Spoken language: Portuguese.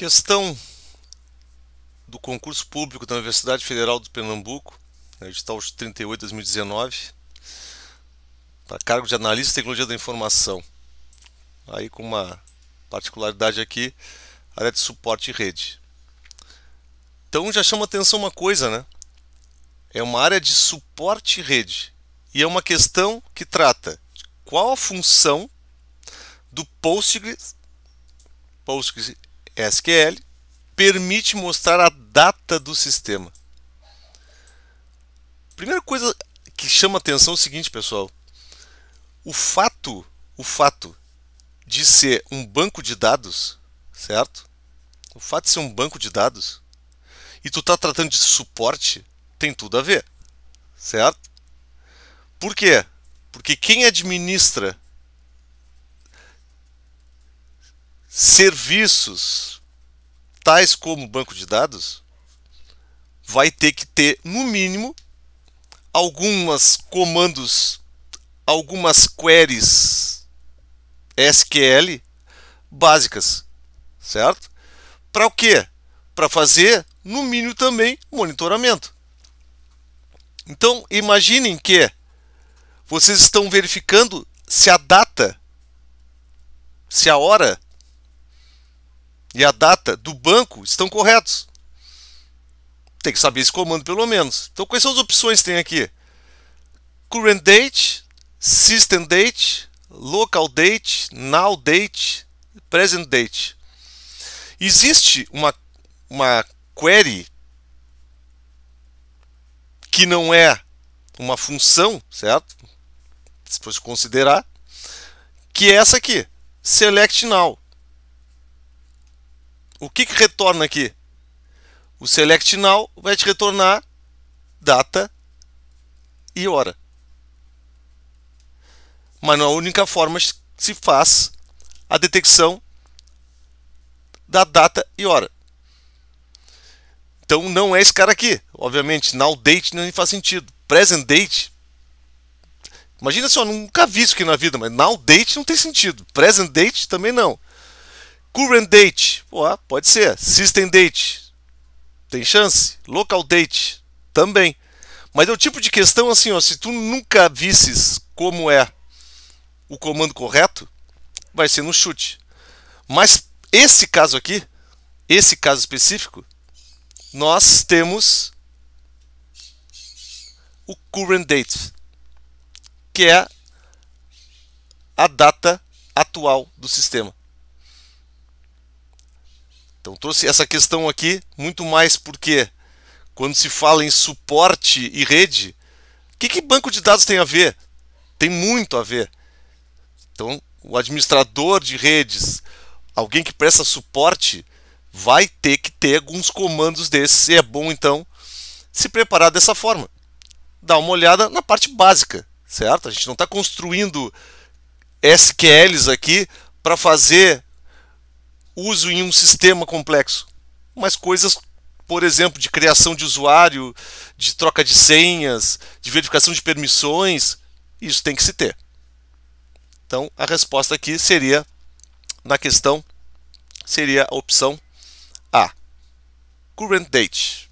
Questão do concurso público da Universidade Federal do Pernambuco, edital 38-2019, para cargo de analista de tecnologia da informação. Aí com uma particularidade aqui, área de suporte e rede. Então já chama atenção uma coisa, né? É uma área de suporte e rede. E é uma questão que trata qual a função do Postgres, Postgres SQL permite mostrar a data do sistema. Primeira coisa que chama atenção é o seguinte, pessoal. O fato, o fato de ser um banco de dados, certo? O fato de ser um banco de dados e tu tá tratando de suporte, tem tudo a ver. Certo? Por quê? Porque quem administra serviços, tais como banco de dados, vai ter que ter, no mínimo, algumas comandos, algumas queries SQL básicas, certo? Para o quê? Para fazer, no mínimo, também monitoramento. Então, imaginem que vocês estão verificando se a data, se a hora e a data do banco estão corretos. Tem que saber esse comando pelo menos. Então quais são as opções que tem aqui? Current date, system date, local date, now date, present date. Existe uma uma query que não é uma função, certo? Se fosse considerar, que é essa aqui, select now o que, que retorna aqui? O select now vai te retornar data e hora. Mas não é a única forma que se faz a detecção da data e hora. Então não é esse cara aqui. Obviamente, now date não faz sentido. Present date. Imagina só, nunca vi isso aqui na vida, mas now date não tem sentido. Present date também não. Current date, ah, pode ser. System date, tem chance. Local date, também. Mas é o tipo de questão assim, ó, se tu nunca visses como é o comando correto, vai ser no chute. Mas esse caso aqui, esse caso específico, nós temos o current date, que é a data atual do sistema. Então trouxe essa questão aqui muito mais porque quando se fala em suporte e rede, o que, que banco de dados tem a ver? Tem muito a ver. Então, o administrador de redes, alguém que presta suporte, vai ter que ter alguns comandos desses. E é bom, então, se preparar dessa forma. Dar uma olhada na parte básica, certo? A gente não está construindo SQLs aqui para fazer uso em um sistema complexo, mas coisas, por exemplo, de criação de usuário, de troca de senhas, de verificação de permissões, isso tem que se ter. Então, a resposta aqui seria na questão seria a opção A. Current date.